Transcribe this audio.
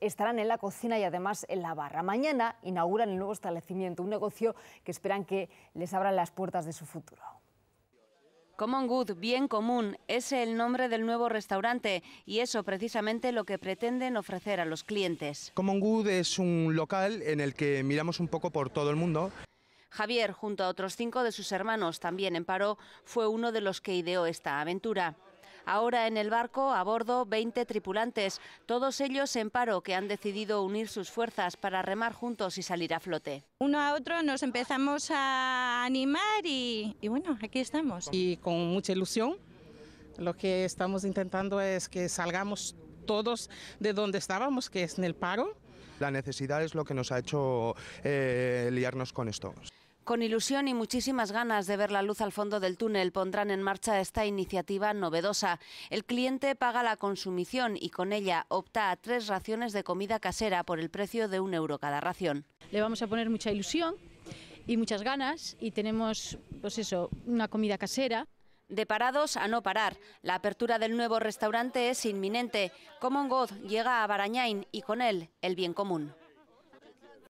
estarán en la cocina y además en la barra. Mañana inauguran el nuevo establecimiento, un negocio que esperan que les abran las puertas de su futuro. Common Good, bien común, es el nombre del nuevo restaurante y eso precisamente lo que pretenden ofrecer a los clientes. Common Good es un local en el que miramos un poco por todo el mundo. Javier, junto a otros cinco de sus hermanos, también en paro, fue uno de los que ideó esta aventura. Ahora en el barco, a bordo, 20 tripulantes, todos ellos en paro que han decidido unir sus fuerzas para remar juntos y salir a flote. Uno a otro nos empezamos a animar y, bueno, aquí estamos. Y con mucha ilusión, lo que estamos intentando es que salgamos todos de donde estábamos, que es en el paro. La necesidad es lo que nos ha hecho eh, liarnos con esto. Con ilusión y muchísimas ganas de ver la luz al fondo del túnel pondrán en marcha esta iniciativa novedosa. El cliente paga la consumición y con ella opta a tres raciones de comida casera por el precio de un euro cada ración. Le vamos a poner mucha ilusión y muchas ganas y tenemos, pues eso, una comida casera. De parados a no parar. La apertura del nuevo restaurante es inminente. Common God llega a Barañain y con él el bien común.